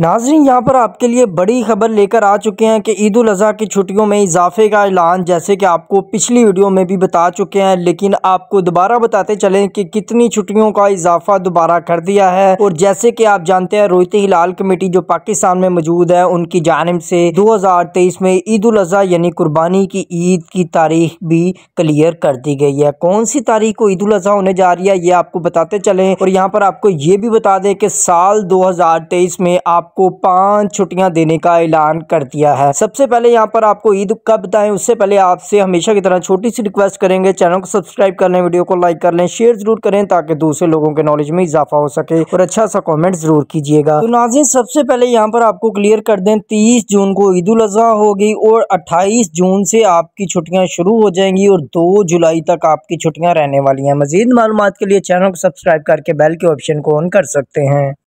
नाजरीन यहाँ पर आपके लिए बड़ी खबर लेकर आ चुके हैं कि ईद उल की छुट्टियों में इजाफे का ऐलान जैसे कि आपको पिछली वीडियो में भी बता चुके हैं लेकिन आपको दोबारा बताते चलें कि कितनी छुट्टियों का इजाफा दोबारा कर दिया है और जैसे कि आप जानते हैं रोहित हिलाल कमेटी जो पाकिस्तान में मौजूद है उनकी जानब से दो हजार तेईस में ईद उल यानी कुर्बानी की ईद की तारीख भी क्लियर कर दी गई है कौन सी तारीख को ईद उल होने जा रही है ये आपको बताते चले और यहाँ पर आपको ये भी बता दें कि साल दो हजार तेईस में आप आपको पांच छुट्टियां देने का ऐलान कर दिया है सबसे पहले यहाँ पर आपको ईद कब बताएं उससे पहले आपसे हमेशा की तरह छोटी सी रिक्वेस्ट करेंगे चैनल को सब्सक्राइब कर लें वीडियो को लाइक कर लें शेयर जरूर करें ताकि दूसरे लोगों के नॉलेज में इजाफा हो सके और अच्छा सा कॉमेंट जरूर कीजिएगा तो नाजिन सबसे पहले यहाँ पर आपको क्लियर कर दें तीस जून को ईद उल अजहा होगी और अट्ठाईस जून से आपकी छुट्टियाँ शुरू हो जाएंगी और दो जुलाई तक आपकी छुट्टियाँ रहने वाली है मजीद मालूम के लिए चैनल को सब्सक्राइब करके बेल के ऑप्शन को ऑन कर सकते हैं